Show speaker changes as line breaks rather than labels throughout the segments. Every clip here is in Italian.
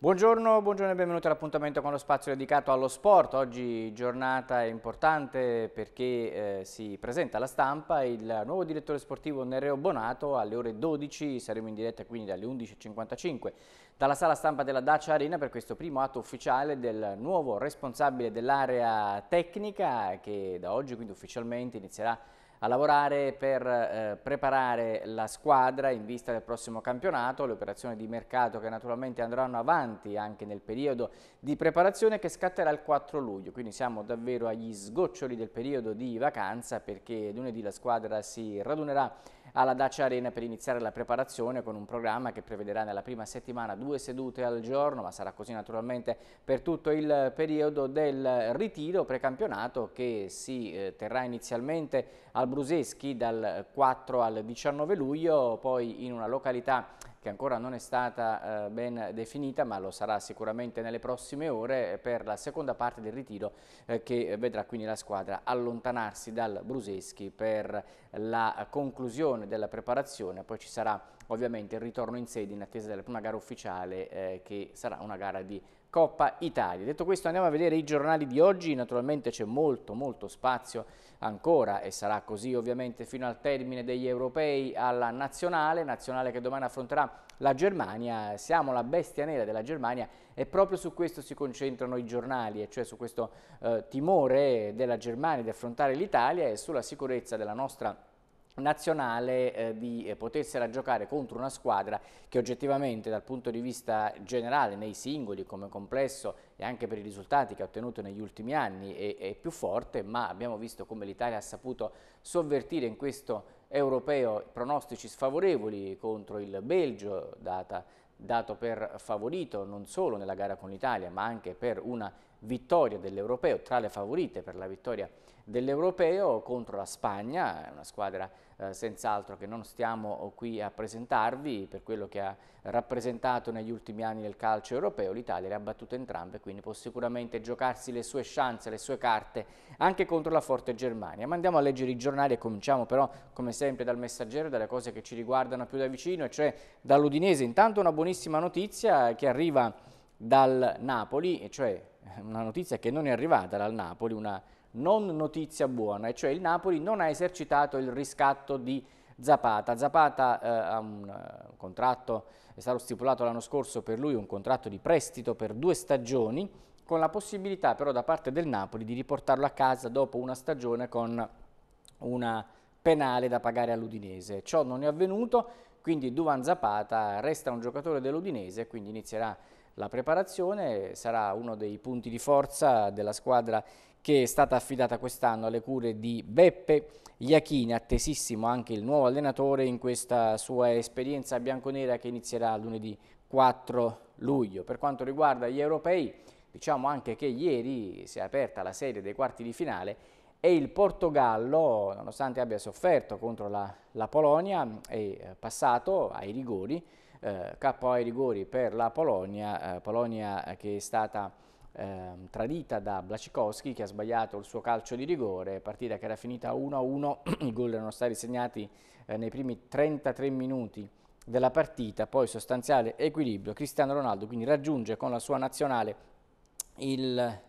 Buongiorno, buongiorno, e benvenuti all'appuntamento con lo spazio dedicato allo sport. Oggi giornata importante perché eh, si presenta alla stampa il nuovo direttore sportivo Nereo Bonato alle ore 12, saremo in diretta quindi dalle 11.55 dalla sala stampa della Dacia Arena per questo primo atto ufficiale del nuovo responsabile dell'area tecnica che da oggi quindi ufficialmente inizierà a lavorare per eh, preparare la squadra in vista del prossimo campionato, le operazioni di mercato che naturalmente andranno avanti anche nel periodo di preparazione che scatterà il 4 luglio, quindi siamo davvero agli sgoccioli del periodo di vacanza perché lunedì la squadra si radunerà alla Dacia Arena per iniziare la preparazione con un programma che prevederà nella prima settimana due sedute al giorno, ma sarà così naturalmente per tutto il periodo del ritiro precampionato che si eh, terrà inizialmente al Bruseschi dal 4 al 19 luglio, poi in una località che ancora non è stata eh, ben definita ma lo sarà sicuramente nelle prossime ore eh, per la seconda parte del ritiro eh, che vedrà quindi la squadra allontanarsi dal Bruseschi per la conclusione della preparazione, poi ci sarà ovviamente il ritorno in sede in attesa della prima gara ufficiale eh, che sarà una gara di Coppa Italia. Detto questo andiamo a vedere i giornali di oggi, naturalmente c'è molto molto spazio ancora e sarà così ovviamente fino al termine degli europei alla nazionale, nazionale che domani affronterà la Germania, siamo la bestia nera della Germania e proprio su questo si concentrano i giornali, e cioè su questo eh, timore della Germania di affrontare l'Italia e sulla sicurezza della nostra nazionale eh, di eh, potersela giocare contro una squadra che oggettivamente dal punto di vista generale nei singoli come complesso e anche per i risultati che ha ottenuto negli ultimi anni è, è più forte ma abbiamo visto come l'Italia ha saputo sovvertire in questo europeo pronostici sfavorevoli contro il Belgio data, dato per favorito non solo nella gara con l'Italia ma anche per una vittoria dell'europeo tra le favorite per la vittoria dell'Europeo contro la Spagna, una squadra eh, senz'altro che non stiamo oh, qui a presentarvi per quello che ha rappresentato negli ultimi anni del calcio europeo, l'Italia le ha battute entrambe, quindi può sicuramente giocarsi le sue chance, le sue carte anche contro la forte Germania. Ma andiamo a leggere i giornali e cominciamo però come sempre dal messaggero, dalle cose che ci riguardano più da vicino, e cioè dall'Udinese. Intanto una buonissima notizia eh, che arriva dal Napoli, e cioè eh, una notizia che non è arrivata dal Napoli, una non notizia buona, e cioè il Napoli non ha esercitato il riscatto di Zapata. Zapata eh, ha eh, un contratto, è stato stipulato l'anno scorso per lui un contratto di prestito per due stagioni, con la possibilità però da parte del Napoli di riportarlo a casa dopo una stagione con una penale da pagare all'Udinese. Ciò non è avvenuto, quindi Duvan Zapata resta un giocatore dell'Udinese, e quindi inizierà la preparazione, sarà uno dei punti di forza della squadra che è stata affidata quest'anno alle cure di Beppe Iachini, attesissimo anche il nuovo allenatore in questa sua esperienza bianconera che inizierà lunedì 4 luglio. Per quanto riguarda gli europei, diciamo anche che ieri si è aperta la serie dei quarti di finale e il Portogallo, nonostante abbia sofferto contro la, la Polonia, è eh, passato ai rigori, eh, KO ai rigori per la Polonia, eh, Polonia che è stata ehm, tradita da Blacikowski che ha sbagliato il suo calcio di rigore, partita che era finita 1-1, i gol erano stati segnati eh, nei primi 33 minuti della partita, poi sostanziale equilibrio, Cristiano Ronaldo quindi raggiunge con la sua nazionale il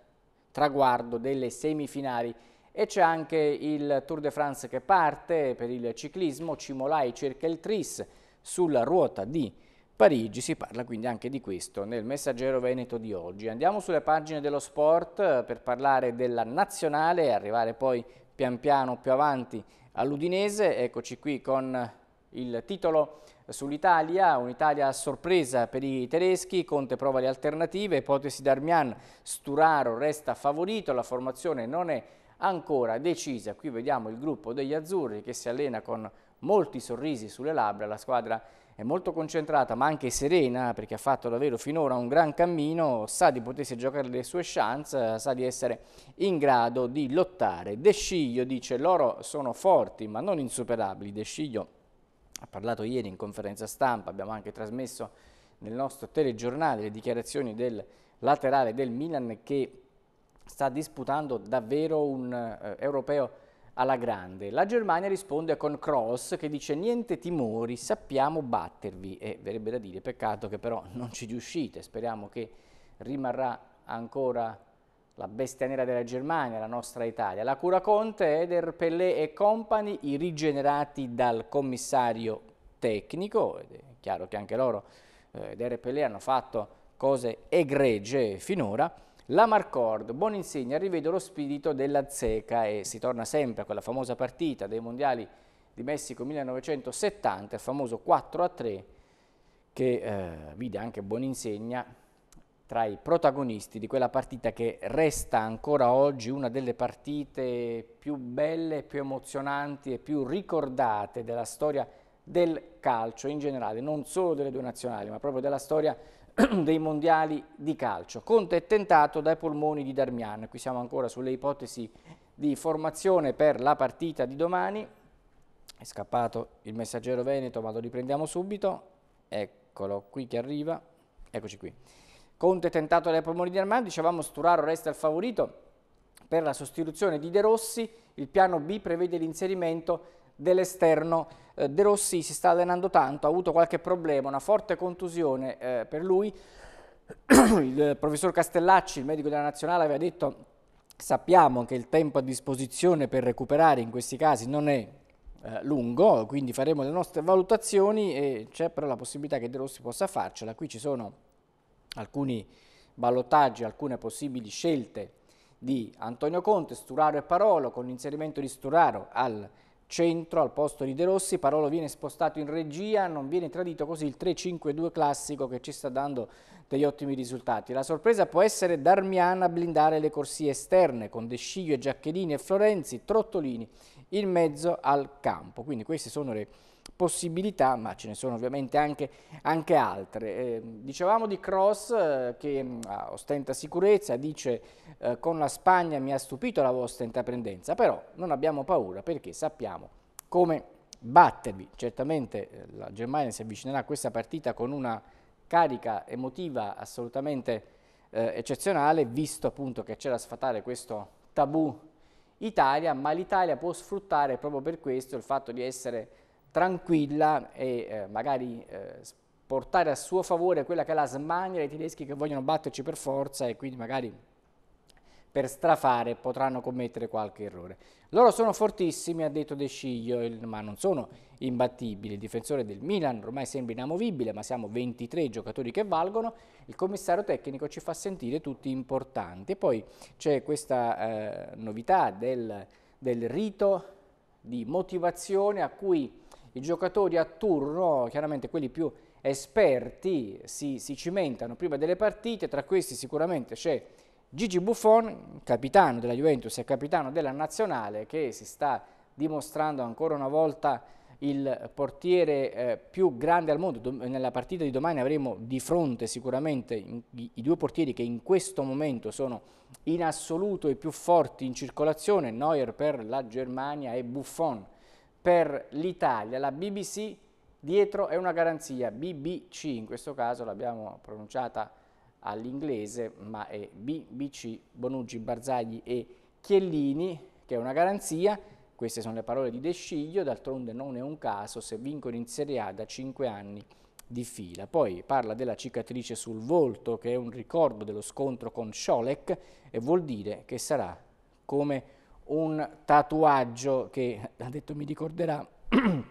traguardo delle semifinali e c'è anche il Tour de France che parte per il ciclismo, Cimolai cerca il tris sulla ruota di Parigi, si parla quindi anche di questo nel Messaggero Veneto di oggi. Andiamo sulle pagine dello sport eh, per parlare della nazionale e arrivare poi pian piano più avanti all'Udinese. Eccoci qui con il titolo sull'Italia, un'Italia a sorpresa per i tedeschi, Conte prova le alternative, ipotesi d'Armian, Sturaro resta favorito, la formazione non è ancora decisa. Qui vediamo il gruppo degli azzurri che si allena con molti sorrisi sulle labbra, la squadra è molto concentrata ma anche serena perché ha fatto davvero finora un gran cammino, sa di potersi giocare le sue chance, sa di essere in grado di lottare. De Sciglio dice loro sono forti ma non insuperabili, De Sciglio ha parlato ieri in conferenza stampa, abbiamo anche trasmesso nel nostro telegiornale le dichiarazioni del laterale del Milan che sta disputando davvero un eh, europeo alla grande. La Germania risponde con Cross che dice niente timori, sappiamo battervi e verrebbe da dire peccato che però non ci riuscite, speriamo che rimarrà ancora la bestia nera della Germania, la nostra Italia. La cura Conte, Eder Pellè e compagni, i rigenerati dal commissario tecnico, ed è chiaro che anche loro, eh, Eder Pellè, hanno fatto cose egregie finora, la Marcord, buon insegna, rivedo lo spirito della Zeca e si torna sempre a quella famosa partita dei mondiali di Messico 1970, il famoso 4 a 3, che eh, vide anche Boninsegna tra i protagonisti di quella partita che resta ancora oggi una delle partite più belle, più emozionanti e più ricordate della storia del calcio in generale, non solo delle due nazionali, ma proprio della storia dei mondiali di calcio. Conte è tentato dai polmoni di Darmian. Qui siamo ancora sulle ipotesi di formazione per la partita di domani. È scappato il messaggero veneto, ma lo riprendiamo subito. Eccolo qui che arriva. Eccoci qui. Conte è tentato dai polmoni di Darmian. Dicevamo Sturaro resta il favorito per la sostituzione di De Rossi. Il piano B prevede l'inserimento dell'esterno eh, De Rossi si sta allenando tanto, ha avuto qualche problema, una forte contusione eh, per lui. il professor Castellacci, il medico della Nazionale, aveva detto sappiamo che il tempo a disposizione per recuperare in questi casi non è eh, lungo, quindi faremo le nostre valutazioni e c'è però la possibilità che De Rossi possa farcela. Qui ci sono alcuni ballottaggi, alcune possibili scelte di Antonio Conte, Sturaro e Parolo, con l'inserimento di Sturaro al centro al posto di De Rossi, Parolo viene spostato in regia, non viene tradito così il 3-5-2 classico che ci sta dando degli ottimi risultati. La sorpresa può essere Darmiana a blindare le corsie esterne con De Sciglio, Giacchedini e Florenzi, Trottolini in mezzo al campo. Quindi queste sono le possibilità, ma ce ne sono ovviamente anche, anche altre. Eh, dicevamo di Cross eh, che mm, ah, ostenta sicurezza, dice eh, con la Spagna mi ha stupito la vostra intraprendenza, però non abbiamo paura perché sappiamo come battervi. Certamente eh, la Germania si avvicinerà a questa partita con una carica emotiva assolutamente eh, eccezionale, visto appunto che c'era da sfatare questo tabù Italia, ma l'Italia può sfruttare proprio per questo il fatto di essere tranquilla e eh, magari eh, portare a suo favore quella che è la smania dei tedeschi che vogliono batterci per forza e quindi magari per strafare potranno commettere qualche errore. Loro sono fortissimi, ha detto De Sciglio, il, ma non sono imbattibili. Il difensore del Milan ormai sembra inamovibile, ma siamo 23 giocatori che valgono. Il commissario tecnico ci fa sentire tutti importanti. E poi c'è questa eh, novità del, del rito di motivazione a cui i giocatori a turno, chiaramente quelli più esperti, si, si cimentano prima delle partite, tra questi sicuramente c'è Gigi Buffon, capitano della Juventus e capitano della Nazionale, che si sta dimostrando ancora una volta il portiere eh, più grande al mondo. Do nella partita di domani avremo di fronte sicuramente i due portieri che in questo momento sono in assoluto i più forti in circolazione, Neuer per la Germania e Buffon per l'Italia, la BBC dietro è una garanzia, BBC, in questo caso l'abbiamo pronunciata all'inglese, ma è BBC, Bonucci, Barzagli e Chiellini, che è una garanzia, queste sono le parole di De Sciglio, d'altronde non è un caso se vincono in Serie A da 5 anni di fila. Poi parla della cicatrice sul volto, che è un ricordo dello scontro con Scholek e vuol dire che sarà come un tatuaggio che, ha detto, mi ricorderà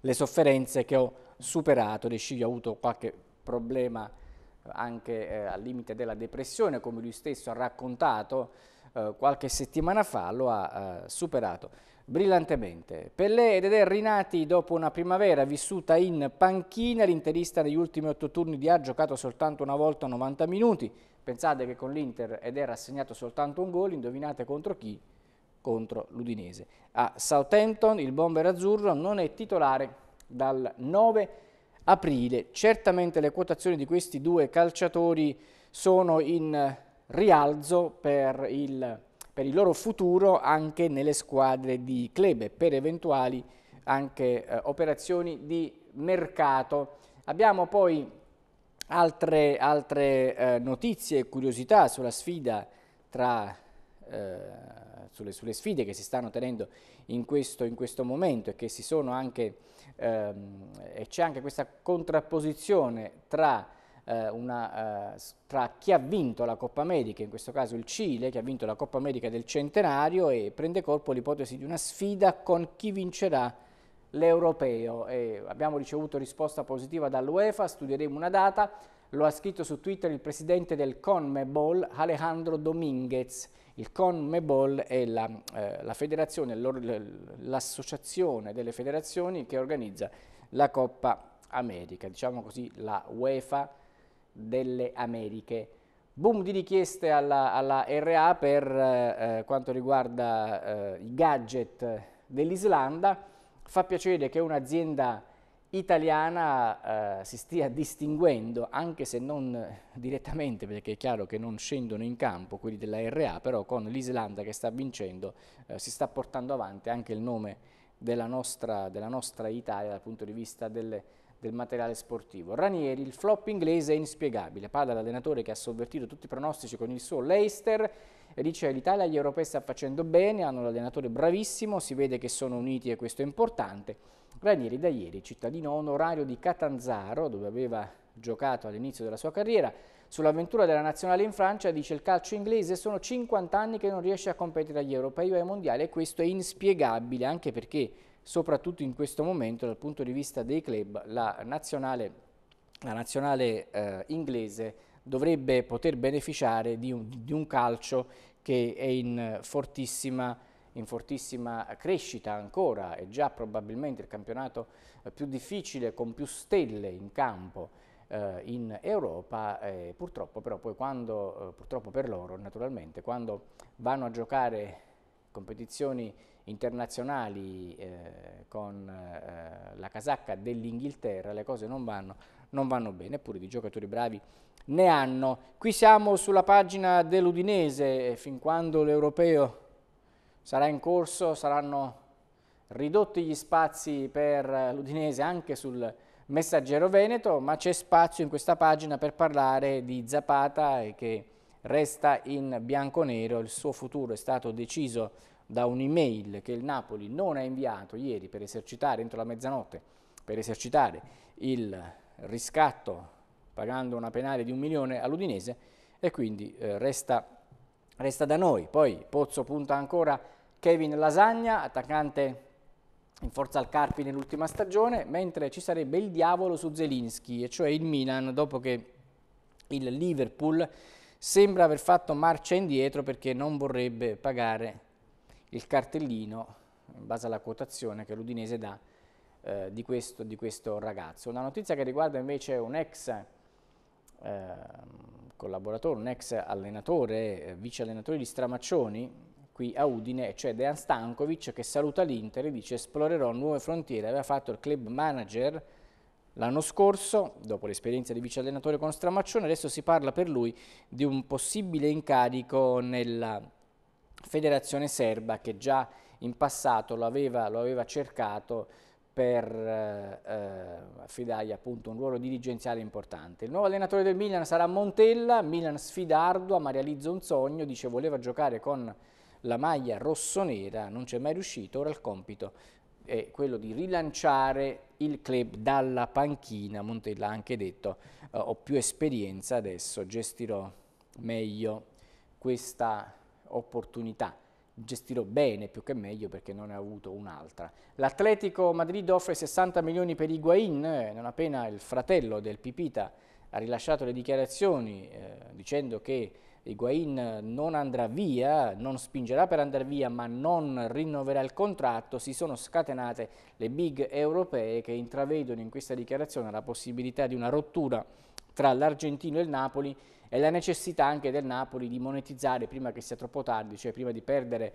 le sofferenze che ho superato, Rescigio ha avuto qualche problema anche eh, al limite della depressione, come lui stesso ha raccontato eh, qualche settimana fa, lo ha eh, superato brillantemente. Pellè ed Eder rinati dopo una primavera vissuta in panchina, l'interista negli ultimi otto turni di ha giocato soltanto una volta 90 minuti, pensate che con l'Inter Eder ha segnato soltanto un gol, indovinate contro chi? contro l'Udinese. A Southampton il bomber azzurro non è titolare dal 9 aprile. Certamente le quotazioni di questi due calciatori sono in rialzo per il, per il loro futuro anche nelle squadre di club e per eventuali anche eh, operazioni di mercato. Abbiamo poi altre, altre eh, notizie e curiosità sulla sfida tra eh, sulle, sulle, sfide che si stanno tenendo in questo, in questo momento e che si sono anche, ehm, e c'è anche questa contrapposizione tra, eh, una, eh, tra chi ha vinto la Coppa America, in questo caso il Cile, che ha vinto la Coppa America del centenario e prende colpo l'ipotesi di una sfida con chi vincerà l'europeo. abbiamo ricevuto risposta positiva dall'UEFA, studieremo una data, lo ha scritto su Twitter il presidente del CONMEBOL Alejandro Dominguez. Il CONMEBOL è l'associazione la, eh, delle federazioni che organizza la Coppa America, diciamo così la UEFA delle Americhe. Boom di richieste alla, alla RA per eh, eh, quanto riguarda eh, i gadget dell'Islanda. Fa piacere che un'azienda italiana eh, si stia distinguendo, anche se non eh, direttamente, perché è chiaro che non scendono in campo quelli della RA, però con l'Islanda che sta vincendo eh, si sta portando avanti anche il nome della nostra, della nostra Italia dal punto di vista del, del materiale sportivo. Ranieri, il flop inglese è inspiegabile, parla l'allenatore che ha sovvertito tutti i pronostici con il suo Leicester, e dice l'Italia e gli europei sta facendo bene, hanno l'allenatore bravissimo, si vede che sono uniti e questo è importante Ranieri da ieri, cittadino onorario di Catanzaro, dove aveva giocato all'inizio della sua carriera, sull'avventura della nazionale in Francia dice il calcio inglese sono 50 anni che non riesce a competere agli europei o ai mondiali e questo è inspiegabile anche perché soprattutto in questo momento dal punto di vista dei club la nazionale, la nazionale eh, inglese dovrebbe poter beneficiare di un, di un calcio che è in fortissima in fortissima crescita ancora, è già probabilmente il campionato eh, più difficile con più stelle in campo eh, in Europa, eh, purtroppo però poi quando, eh, purtroppo per loro naturalmente, quando vanno a giocare competizioni internazionali eh, con eh, la casacca dell'Inghilterra le cose non vanno, non vanno bene, eppure di giocatori bravi ne hanno. Qui siamo sulla pagina dell'Udinese, fin quando l'europeo sarà in corso, saranno ridotti gli spazi per l'Udinese anche sul messaggero Veneto, ma c'è spazio in questa pagina per parlare di Zapata che resta in bianco-nero, il suo futuro è stato deciso da un'email che il Napoli non ha inviato ieri per esercitare, entro la mezzanotte, per esercitare il riscatto pagando una penale di un milione all'Udinese e quindi eh, resta resta da noi. Poi Pozzo punta ancora Kevin Lasagna, attaccante in forza al Carpi nell'ultima stagione, mentre ci sarebbe il diavolo su Zelinski, e cioè il Milan, dopo che il Liverpool sembra aver fatto marcia indietro perché non vorrebbe pagare il cartellino in base alla quotazione che l'Udinese dà eh, di, questo, di, questo, ragazzo. Una notizia che riguarda invece un ex eh, collaboratore, un ex allenatore, eh, vice allenatore di Stramaccioni, qui a Udine, cioè Dean Stankovic, che saluta l'Inter e dice esplorerò nuove frontiere. Aveva fatto il club manager l'anno scorso, dopo l'esperienza di vice allenatore con Stramaccioni, adesso si parla per lui di un possibile incarico nella federazione serba che già in passato lo aveva, lo aveva cercato per eh, affidargli appunto un ruolo dirigenziale importante. Il nuovo allenatore del Milan sarà Montella, Milan sfida ardua ma realizza un sogno, dice voleva giocare con la maglia rossonera, non ci è mai riuscito, ora il compito è quello di rilanciare il club dalla panchina, Montella ha anche detto eh, ho più esperienza adesso, gestirò meglio questa opportunità gestirò bene più che meglio perché non ne ho avuto un'altra. L'Atletico Madrid offre 60 milioni per Higuain, eh, non appena il fratello del Pipita ha rilasciato le dichiarazioni eh, dicendo che Higuain non andrà via, non spingerà per andare via ma non rinnoverà il contratto, si sono scatenate le big europee che intravedono in questa dichiarazione la possibilità di una rottura tra l'Argentino e il Napoli e la necessità anche del Napoli di monetizzare prima che sia troppo tardi, cioè prima di perdere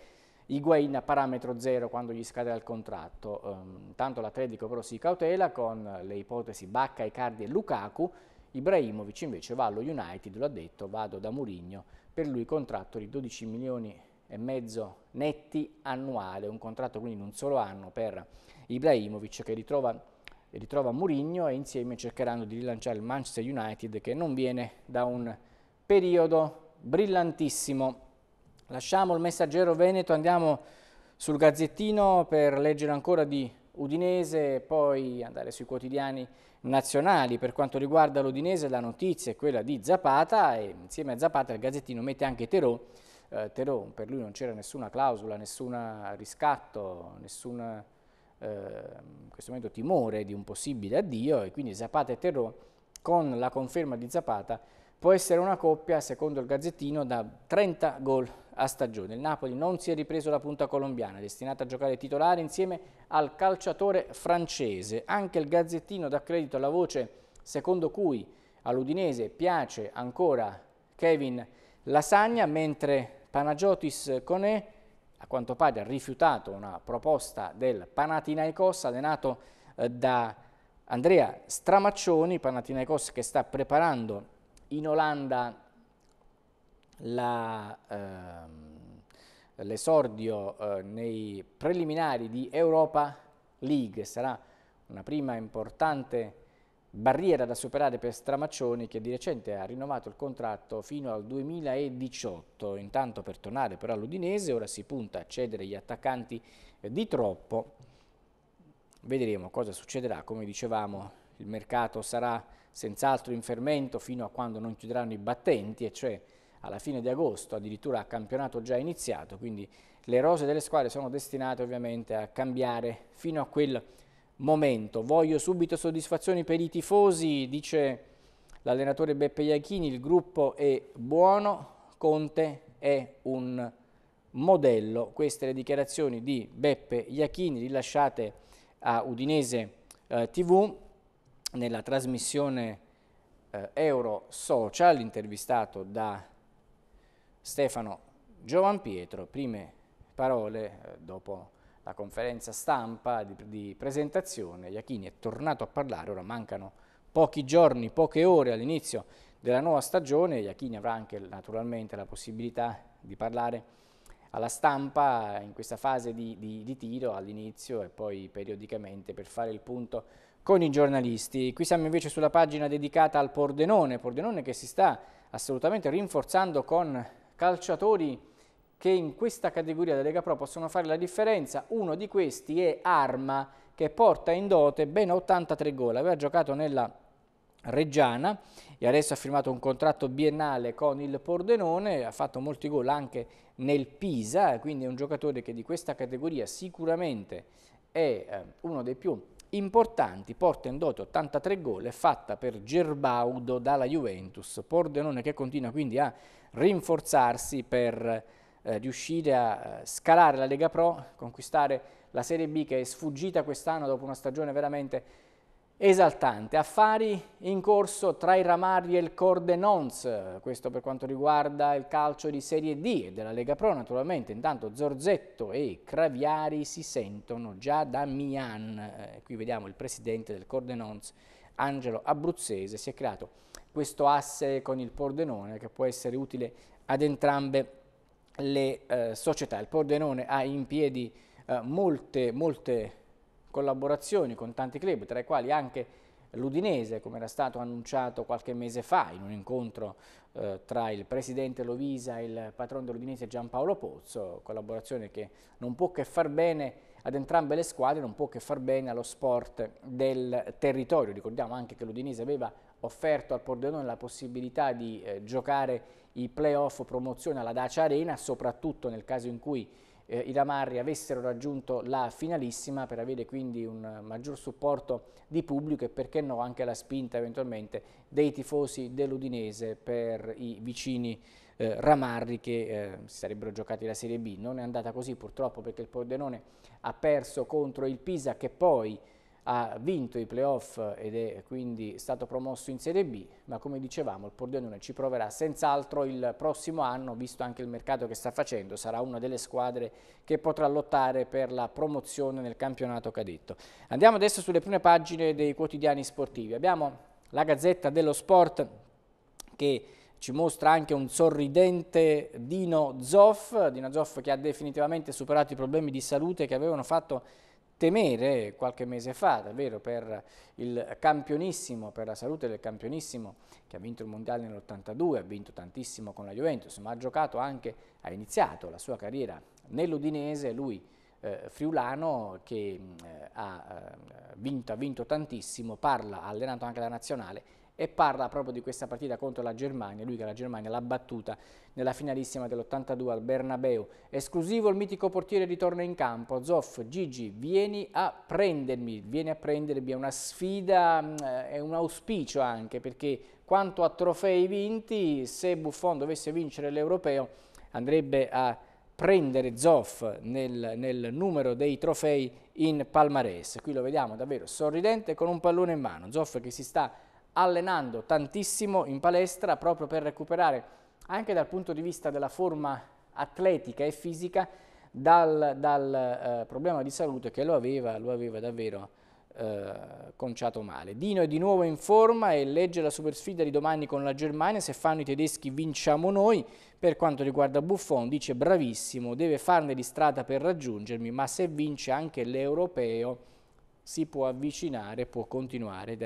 Higuain a parametro zero quando gli scade il contratto. Um, tanto l'Atletico però si cautela con le ipotesi Bacca, Icardi e Lukaku, Ibrahimovic invece va allo United, lo ha detto, vado da Murigno, per lui contratto di 12 milioni e mezzo netti annuale, un contratto quindi in un solo anno per Ibrahimovic che ritrova ritrova Mourinho e insieme cercheranno di rilanciare il Manchester United che non viene da un periodo brillantissimo. Lasciamo il messaggero Veneto, andiamo sul Gazzettino per leggere ancora di Udinese e poi andare sui quotidiani nazionali. Per quanto riguarda l'Udinese la notizia è quella di Zapata e insieme a Zapata il Gazzettino mette anche Terò. Eh, Terò per lui non c'era nessuna clausola, nessun riscatto, nessun Ehm, in questo momento timore di un possibile addio e quindi Zapata e Terrò con la conferma di Zapata può essere una coppia, secondo il Gazzettino, da 30 gol a stagione. Il Napoli non si è ripreso la punta colombiana, destinata a giocare titolare insieme al calciatore francese. Anche il Gazzettino dà credito alla voce secondo cui all'Udinese piace ancora Kevin Lasagna, mentre Panagiotis Conè a quanto pare ha rifiutato una proposta del Panathinaikos allenato eh, da Andrea Stramaccioni, Panathinaikos che sta preparando in Olanda ehm, l'esordio eh, eh, nei preliminari di Europa League. Sarà una prima importante barriera da superare per Stramaccioni che di recente ha rinnovato il contratto fino al 2018. Intanto per tornare però all'Udinese ora si punta a cedere gli attaccanti di troppo. Vedremo cosa succederà, come dicevamo il mercato sarà senz'altro in fermento fino a quando non chiuderanno i battenti, e cioè alla fine di agosto, addirittura a campionato già iniziato, quindi le rose delle squadre sono destinate ovviamente a cambiare fino a quel momento. Voglio subito soddisfazioni per i tifosi, dice l'allenatore Beppe Iachini, il gruppo è buono, Conte è un modello. Queste le dichiarazioni di Beppe Iachini rilasciate a Udinese eh, TV nella trasmissione eh, Euro Social intervistato da Stefano Giovan Pietro. Prime parole eh, dopo la conferenza stampa di, di presentazione, Iachini è tornato a parlare, ora mancano pochi giorni, poche ore all'inizio della nuova stagione, Iachini avrà anche naturalmente la possibilità di parlare alla stampa in questa fase di, di, di tiro all'inizio e poi periodicamente per fare il punto con i giornalisti. Qui siamo invece sulla pagina dedicata al Pordenone, Pordenone che si sta assolutamente rinforzando con calciatori che in questa categoria della Lega Pro possono fare la differenza. Uno di questi è Arma, che porta in dote ben 83 gol. Aveva giocato nella Reggiana e adesso ha firmato un contratto biennale con il Pordenone, ha fatto molti gol anche nel Pisa, quindi è un giocatore che di questa categoria sicuramente è eh, uno dei più importanti, porta in dote 83 gol, è fatta per Gerbaudo dalla Juventus, Pordenone che continua quindi a rinforzarsi per eh, riuscire a eh, scalare la Lega Pro, conquistare la Serie B che è sfuggita quest'anno dopo una stagione veramente esaltante. Affari in corso tra i ramari e il Cordenons, questo per quanto riguarda il calcio di Serie D e della Lega Pro naturalmente. Intanto Zorzetto e Craviari si sentono già da Mian. Eh, qui vediamo il presidente del Cordenons, Angelo Abruzzese, si è creato questo asse con il Pordenone che può essere utile ad entrambe le le eh, società. Il Pordenone ha in piedi eh, molte, molte, collaborazioni con tanti club, tra i quali anche l'Udinese, come era stato annunciato qualche mese fa in un incontro eh, tra il presidente Lovisa e il patrono dell'Udinese Giampaolo Pozzo, collaborazione che non può che far bene ad entrambe le squadre non può che far bene allo sport del territorio. Ricordiamo anche che l'Udinese aveva offerto al Pordenone la possibilità di eh, giocare i playoff promozione alla Dacia Arena, soprattutto nel caso in cui eh, i Damarri avessero raggiunto la finalissima per avere quindi un maggior supporto di pubblico e perché no anche la spinta eventualmente dei tifosi dell'Udinese per i vicini eh, Ramarri che eh, si sarebbero giocati la Serie B. Non è andata così purtroppo perché il Pordenone ha perso contro il Pisa che poi ha vinto i playoff ed è quindi stato promosso in Serie B, ma come dicevamo il Pordenone ci proverà senz'altro il prossimo anno, visto anche il mercato che sta facendo, sarà una delle squadre che potrà lottare per la promozione nel campionato cadetto. Andiamo adesso sulle prime pagine dei quotidiani sportivi. Abbiamo la Gazzetta dello Sport che ci mostra anche un sorridente Dino Zoff, Dino Zoff che ha definitivamente superato i problemi di salute che avevano fatto temere qualche mese fa, davvero per il campionissimo, per la salute del campionissimo che ha vinto il mondiale nell'82, ha vinto tantissimo con la Juventus, ma ha giocato anche, ha iniziato la sua carriera nell'Udinese, lui eh, friulano che mm, eh, ha, eh, vinto, ha vinto tantissimo, parla, ha allenato anche la nazionale e parla proprio di questa partita contro la Germania, lui che la Germania l'ha battuta nella finalissima dell'82 al Bernabeu. Esclusivo il mitico portiere ritorna in campo, Zoff, Gigi, vieni a prendermi, vieni a prendermi, è una sfida, mm, è un auspicio anche perché quanto a trofei vinti, se Buffon dovesse vincere l'Europeo andrebbe a prendere Zoff nel, nel, numero dei trofei in palmarès. Qui lo vediamo davvero sorridente con un pallone in mano. Zoff che si sta allenando tantissimo in palestra proprio per recuperare anche dal punto di vista della forma atletica e fisica dal, dal eh, problema di salute che lo aveva, lo aveva davvero eh, conciato male. Dino è di nuovo in forma e legge la super sfida di domani con la Germania, se fanno i tedeschi vinciamo noi, per quanto riguarda Buffon dice bravissimo, deve farne di strada per raggiungermi, ma se vince anche l'europeo si può avvicinare, può continuare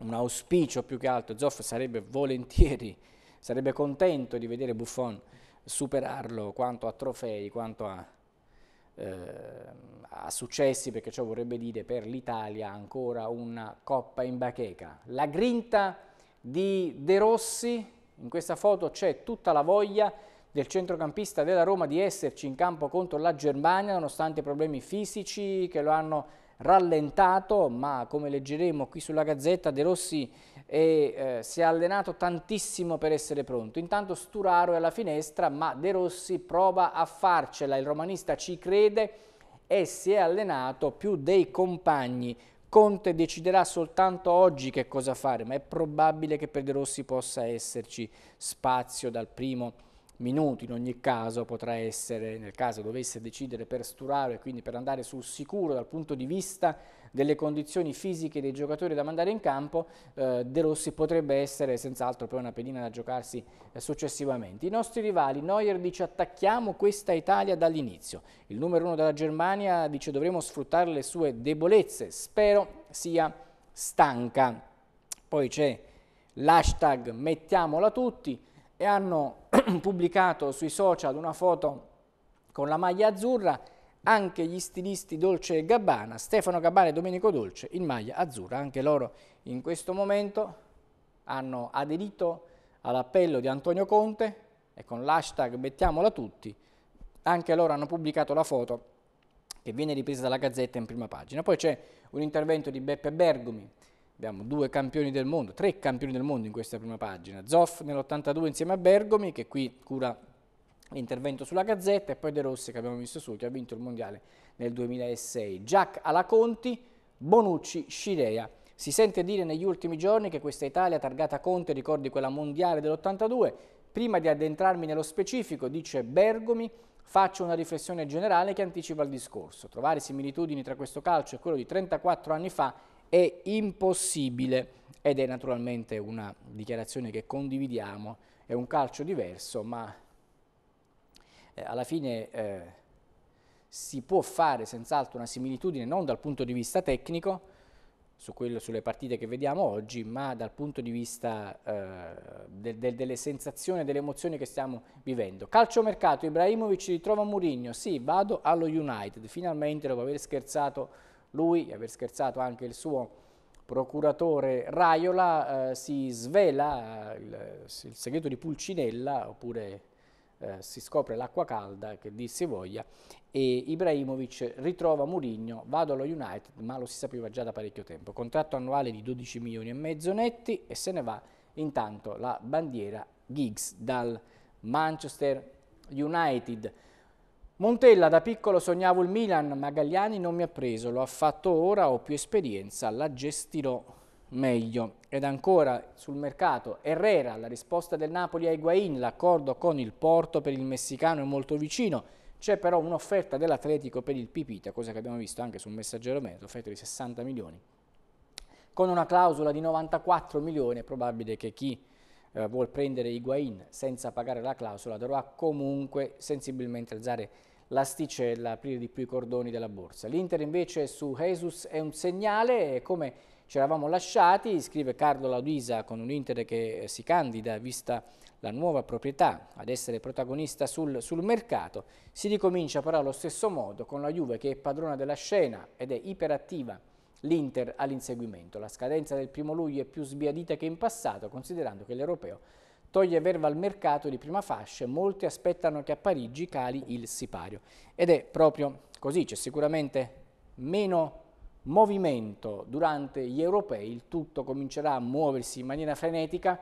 un auspicio più che altro, Zoff sarebbe volentieri, sarebbe contento di vedere Buffon superarlo quanto a trofei, quanto a, eh, a successi, perché ciò vorrebbe dire per l'Italia ancora una coppa in bacheca. La grinta di De Rossi, in questa foto c'è tutta la voglia del centrocampista della Roma di esserci in campo contro la Germania, nonostante i problemi fisici che lo hanno rallentato, ma come leggeremo qui sulla Gazzetta De Rossi è, eh, si è allenato tantissimo per essere pronto. Intanto Sturaro è alla finestra, ma De Rossi prova a farcela, il romanista ci crede e si è allenato più dei compagni. Conte deciderà soltanto oggi che cosa fare, ma è probabile che per De Rossi possa esserci spazio dal primo minuto in ogni caso potrà essere, nel caso dovesse decidere per sturare, quindi per andare sul sicuro dal punto di vista delle condizioni fisiche dei giocatori da mandare in campo, eh, De Rossi potrebbe essere senz'altro poi una pedina da giocarsi eh, successivamente. I nostri rivali, Neuer dice attacchiamo questa Italia dall'inizio, il numero uno della Germania dice dovremo sfruttare le sue debolezze, spero sia stanca. Poi c'è l'hashtag mettiamola tutti, e hanno pubblicato sui social una foto con la maglia azzurra anche gli stilisti Dolce e Gabbana, Stefano Gabbana e Domenico Dolce in maglia azzurra, anche loro in questo momento hanno aderito all'appello di Antonio Conte e con l'hashtag mettiamola tutti, anche loro hanno pubblicato la foto che viene ripresa dalla Gazzetta in prima pagina. Poi c'è un intervento di Beppe Bergomi, abbiamo due campioni del mondo, tre campioni del mondo in questa prima pagina, Zoff nell'82 insieme a Bergomi che qui cura l'intervento sulla Gazzetta e poi De Rossi che abbiamo visto su che ha vinto il mondiale nel 2006, Jack Alaconti, Bonucci, Scirea. Si sente dire negli ultimi giorni che questa Italia targata Conte ricordi quella mondiale dell'82. Prima di addentrarmi nello specifico, dice Bergomi, faccio una riflessione generale che anticipa il discorso. Trovare similitudini tra questo calcio e quello di 34 anni fa è impossibile ed è naturalmente una dichiarazione che condividiamo, è un calcio diverso, ma eh, alla fine eh, si può fare senz'altro una similitudine non dal punto di vista tecnico, su quello, sulle partite che vediamo oggi, ma dal punto di vista eh, de, de, delle sensazioni, e delle emozioni che stiamo vivendo. Calcio mercato, Ibrahimovic ritrova Murigno, sì, vado allo United, finalmente dopo aver scherzato lui, e aver scherzato anche il suo procuratore Raiola, eh, si svela eh, il, il, segreto di Pulcinella, oppure eh, si scopre l'acqua calda che dir si voglia, e Ibrahimovic ritrova Murigno, vado allo United, ma lo si sapeva già da parecchio tempo. Contratto annuale di 12 milioni e mezzo netti e se ne va intanto la bandiera Giggs dal Manchester United. Montella da piccolo sognavo il Milan, ma Gagliani non mi ha preso, lo ha fatto ora, ho più esperienza, la gestirò meglio. Ed ancora sul mercato, Herrera, la risposta del Napoli a Higuain, l'accordo con il Porto per il messicano è molto vicino, c'è però un'offerta dell'Atletico per il Pipita, cosa che abbiamo visto anche sul messaggero Merito, offerta di 60 milioni, con una clausola di 94 milioni, è probabile che chi eh, vuol prendere Higuain senza pagare la clausola dovrà comunque sensibilmente alzare l'asticella, aprire di più i cordoni della borsa. L'Inter invece su Jesus è un segnale, come ci eravamo lasciati, scrive Carlo Laudisa con un Inter che eh, si candida vista la nuova proprietà ad essere protagonista sul, sul mercato. Si ricomincia però allo stesso modo con la Juve che è padrona della scena ed è iperattiva l'Inter all'inseguimento. La scadenza del primo luglio è più sbiadita che in passato considerando che l'Europeo toglie verba al mercato di prima fascia, molti aspettano che a Parigi cali il sipario. Ed è proprio così, c'è sicuramente meno movimento durante gli europei, il tutto comincerà a muoversi in maniera frenetica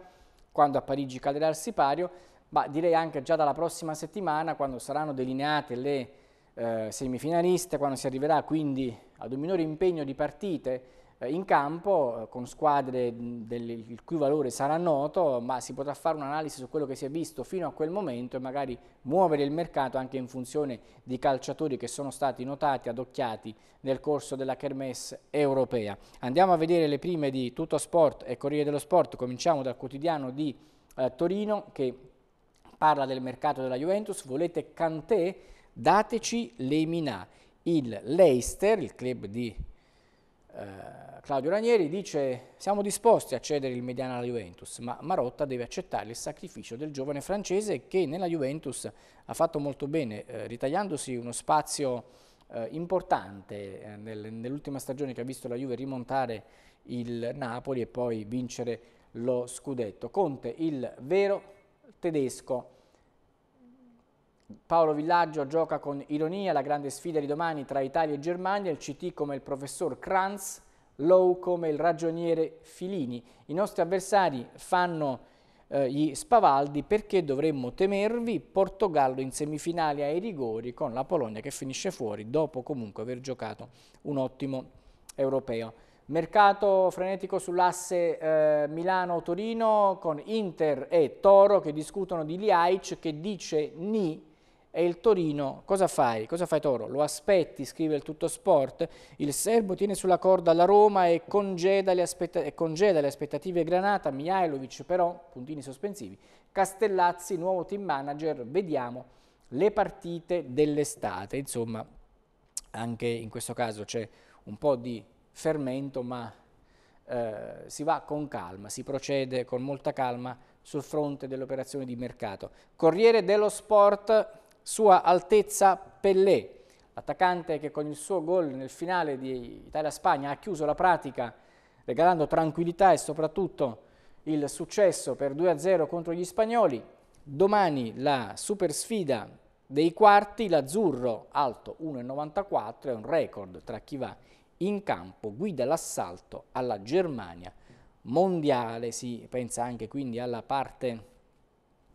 quando a Parigi calerà il sipario, ma direi anche già dalla prossima settimana quando saranno delineate le eh, semifinaliste, quando si arriverà quindi ad un minore impegno di partite eh, in campo eh, con squadre del, il cui valore sarà noto, ma si potrà fare un'analisi su quello che si è visto fino a quel momento e magari muovere il mercato anche in funzione di calciatori che sono stati notati, adocchiati nel corso della kermesse europea. Andiamo a vedere le prime di Tutto Sport e Corriere dello Sport, cominciamo dal quotidiano di eh, Torino che parla del mercato della Juventus, volete Kanté? Dateci le Lemina. Il Leicester, il club di eh, Claudio Ranieri dice siamo disposti a cedere il mediano alla Juventus, ma Marotta deve accettare il sacrificio del giovane francese che nella Juventus ha fatto molto bene, eh, ritagliandosi uno spazio eh, importante eh, nel, nell'ultima stagione che ha visto la Juve rimontare il Napoli e poi vincere lo scudetto. Conte, il vero tedesco Paolo Villaggio gioca con ironia la grande sfida di domani tra Italia e Germania, il CT come il professor Kranz, Low come il ragioniere Filini. I nostri avversari fanno eh, gli spavaldi perché dovremmo temervi Portogallo in semifinale ai rigori con la Polonia che finisce fuori dopo comunque aver giocato un ottimo europeo. Mercato frenetico sull'asse eh, Milano-Torino con Inter e Toro che discutono di Liaic che dice ni e il Torino cosa fai? Cosa fai Toro? Lo aspetti, scrive il tutto sport, il serbo tiene sulla corda la Roma e congeda le, aspetta e congeda le aspettative Granata, Mihailovic però, puntini sospensivi, Castellazzi, nuovo team manager, vediamo le partite dell'estate, insomma anche in questo caso c'è un po' di fermento ma eh, si va con calma, si procede con molta calma sul fronte dell'operazione di mercato. Corriere dello Sport sua Altezza Pellè, l'attaccante che con il suo gol nel finale di Italia-Spagna ha chiuso la pratica regalando tranquillità e soprattutto il successo per 2-0 contro gli spagnoli. Domani la super sfida dei quarti, l'azzurro alto 1,94 è un record tra chi va in campo, guida l'assalto alla Germania mondiale, si pensa anche quindi alla parte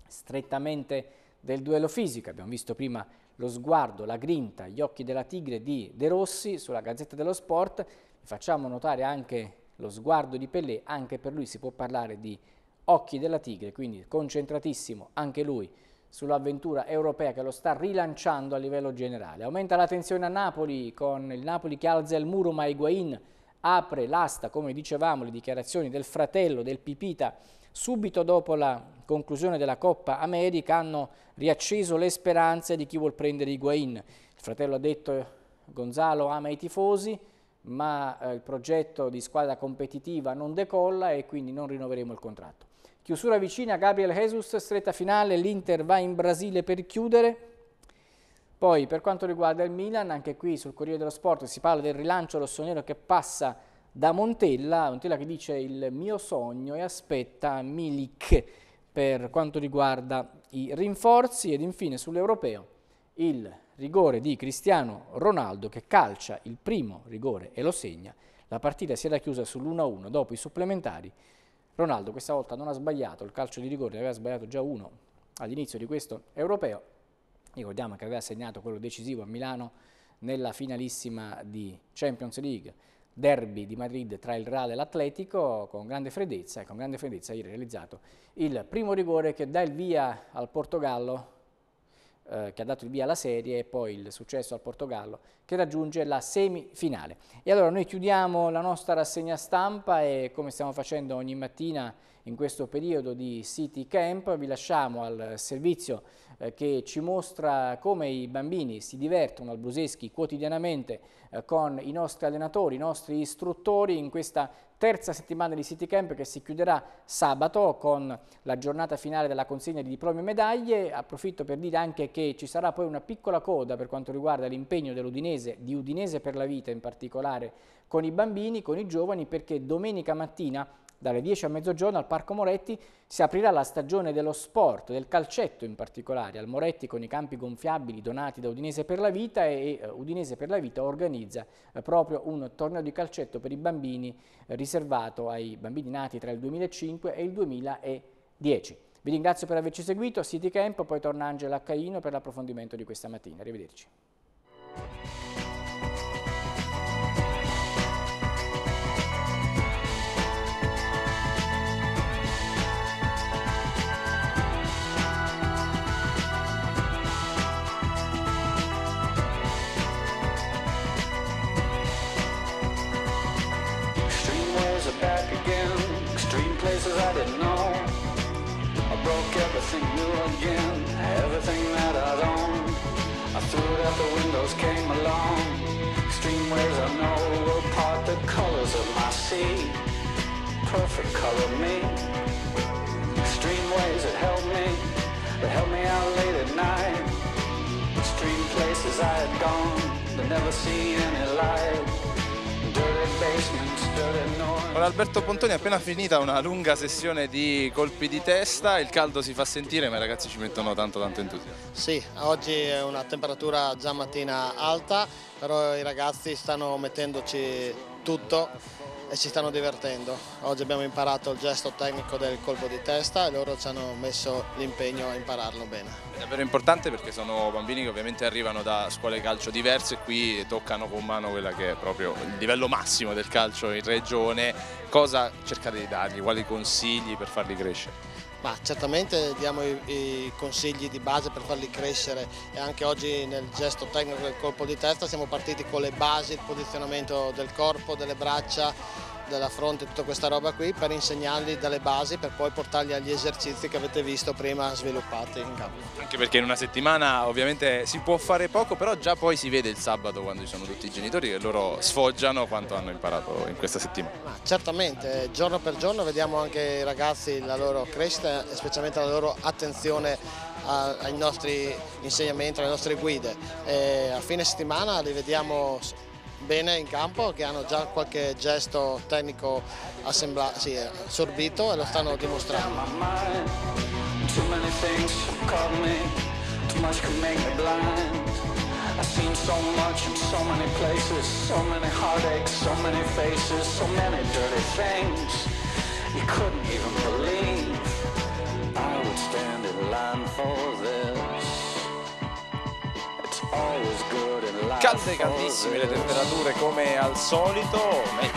strettamente del duello fisico. Abbiamo visto prima lo sguardo, la grinta, gli occhi della tigre di De Rossi sulla Gazzetta dello Sport. Facciamo notare anche lo sguardo di Pellè, anche per lui si può parlare di occhi della tigre, quindi concentratissimo anche lui sull'avventura europea che lo sta rilanciando a livello generale. Aumenta la tensione a Napoli con il Napoli che alza il muro ma Higuain apre l'asta, come dicevamo, le dichiarazioni del fratello, del Pipita, subito dopo la conclusione della Coppa America hanno riacceso le speranze di chi vuol prendere Higuain. Il fratello ha detto Gonzalo ama i tifosi, ma eh, il progetto di squadra competitiva non decolla e quindi non rinnoveremo il contratto. Chiusura vicina, Gabriel Jesus, stretta finale, l'Inter va in Brasile per chiudere. Poi per quanto riguarda il Milan, anche qui sul Corriere dello Sport si parla del rilancio rossonero che passa da Montella, Montella che dice il mio sogno e aspetta Milik per quanto riguarda i rinforzi ed infine sull'europeo il rigore di Cristiano Ronaldo che calcia il primo rigore e lo segna. La partita si era chiusa sull'1-1 dopo i supplementari. Ronaldo questa volta non ha sbagliato il calcio di rigore, ne aveva sbagliato già uno all'inizio di questo europeo. Ricordiamo che aveva segnato quello decisivo a Milano nella finalissima di Champions League derby di Madrid tra il Real e l'Atletico con grande freddezza e con grande freddezza ieri realizzato il primo rigore che dà il via al Portogallo eh, che ha dato il via alla serie e poi il successo al Portogallo che raggiunge la semifinale. E allora noi chiudiamo la nostra rassegna stampa e come stiamo facendo ogni mattina in questo periodo di City Camp. Vi lasciamo al servizio eh, che ci mostra come i bambini si divertono al Bruseschi quotidianamente eh, con i nostri allenatori, i nostri istruttori in questa terza settimana di City Camp che si chiuderà sabato con la giornata finale della consegna di diplomi e medaglie. Approfitto per dire anche che ci sarà poi una piccola coda per quanto riguarda l'impegno dell'Udinese, di Udinese per la vita in particolare, con i bambini, con i giovani, perché domenica mattina dalle 10 a mezzogiorno al Parco Moretti si aprirà la stagione dello sport, del calcetto in particolare, al Moretti con i campi gonfiabili donati da Udinese per la Vita e eh, Udinese per la Vita organizza eh, proprio un torneo di calcetto per i bambini eh, riservato ai bambini nati tra il 2005 e il 2010. Vi ringrazio per averci seguito, City Camp, poi torna Angela Caino per l'approfondimento di questa mattina. Arrivederci. everything new again, everything that I'd I threw it out the windows, came along. Extreme ways I know will part the colors of my sea. Perfect color me.
Extreme ways that helped me, that helped me out late at night. Extreme places I had gone, but never see any light.
Dirty basement Con Alberto Pontoni è appena finita una lunga sessione di colpi di testa, il caldo si fa sentire ma i ragazzi ci mettono tanto tanto entusiasmo.
Sì, oggi è una temperatura già mattina alta, però i ragazzi stanno mettendoci tutto e ci stanno divertendo. Oggi abbiamo imparato il gesto tecnico del colpo di testa e loro ci hanno messo l'impegno a impararlo bene.
È davvero importante perché sono bambini che ovviamente arrivano da scuole calcio diverse e qui toccano con mano quella che è proprio il livello massimo del calcio in regione. Cosa cercate di dargli? Quali consigli per farli crescere?
Ma certamente diamo i, i, consigli di base per farli crescere e anche oggi nel gesto tecnico del colpo di testa siamo partiti con le basi, il posizionamento del corpo, delle braccia della fronte, tutta questa roba qui per insegnargli dalle basi per poi portarli agli esercizi che avete visto prima sviluppati in campo.
Anche perché in una settimana ovviamente si può fare poco però già poi si vede il sabato quando ci sono tutti i genitori e loro sfoggiano quanto hanno imparato in questa settimana. Ma
certamente, giorno per giorno vediamo anche i ragazzi la loro crescita e specialmente la loro attenzione ai nostri insegnamenti, alle nostre guide. E a fine settimana li vediamo bene in campo, che hanno già qualche gesto tecnico assembla- sì, assorbito e lo stanno dimostrando.
stand in line for this. It's always good calde caldissime le temperature
come al solito meglio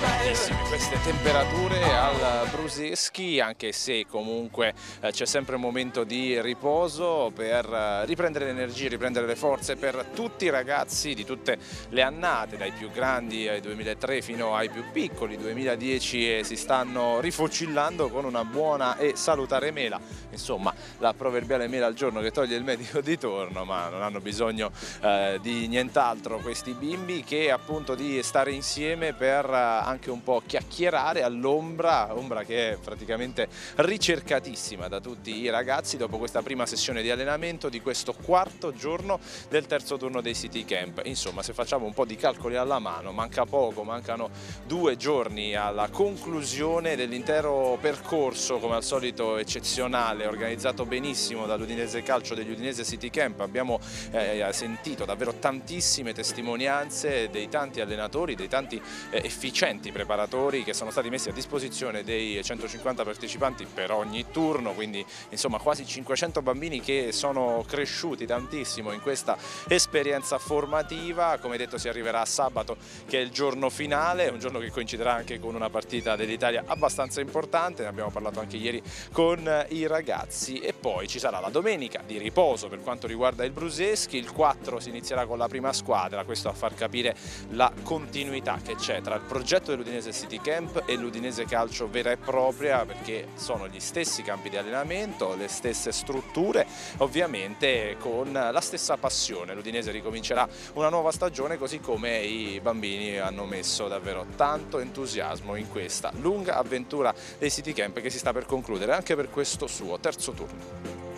caldissime ah, queste temperature al Bruseschi anche se comunque eh, c'è sempre un momento di riposo per eh, riprendere le energie, riprendere le forze per tutti i ragazzi di tutte le annate dai più grandi ai 2003 fino ai più piccoli 2010 e si stanno rifocillando con una buona e salutare mela insomma la proverbiale mela al giorno che toglie il medico di torno ma non hanno bisogno eh, di nient'altro questi bimbi che appunto di stare insieme per eh, anche un po' chiacchierare all'ombra, ombra che è praticamente ricercatissima da tutti i ragazzi dopo questa prima sessione di allenamento di questo quarto giorno del terzo turno dei City Camp. Insomma se facciamo un po' di calcoli alla mano, manca poco, mancano due giorni alla conclusione dell'intero percorso come al solito eccezionale, organizzato benissimo dall'Udinese Calcio degli Udinese City Camp, abbiamo eh, sentito davvero tanti tantissime testimonianze dei tanti allenatori, dei tanti eh, efficienti preparatori che sono stati messi a disposizione dei 150 partecipanti per ogni turno, quindi insomma quasi 500 bambini che sono cresciuti tantissimo in questa esperienza formativa, come detto si arriverà a sabato che è il giorno finale, un giorno che coinciderà anche con una partita dell'Italia abbastanza importante, ne abbiamo parlato anche ieri con eh, i ragazzi e poi ci sarà la domenica di riposo per quanto riguarda il Bruseschi, il 4 si inizierà con la prima squadra, questo a far capire la continuità che c'è tra il progetto dell'Udinese City Camp e l'Udinese Calcio vera e propria perché sono gli stessi campi di allenamento, le stesse strutture, ovviamente con la stessa passione. L'Udinese ricomincerà una nuova stagione così come i bambini hanno messo davvero tanto entusiasmo in questa lunga avventura dei City Camp che si sta per concludere anche per questo suo terzo turno.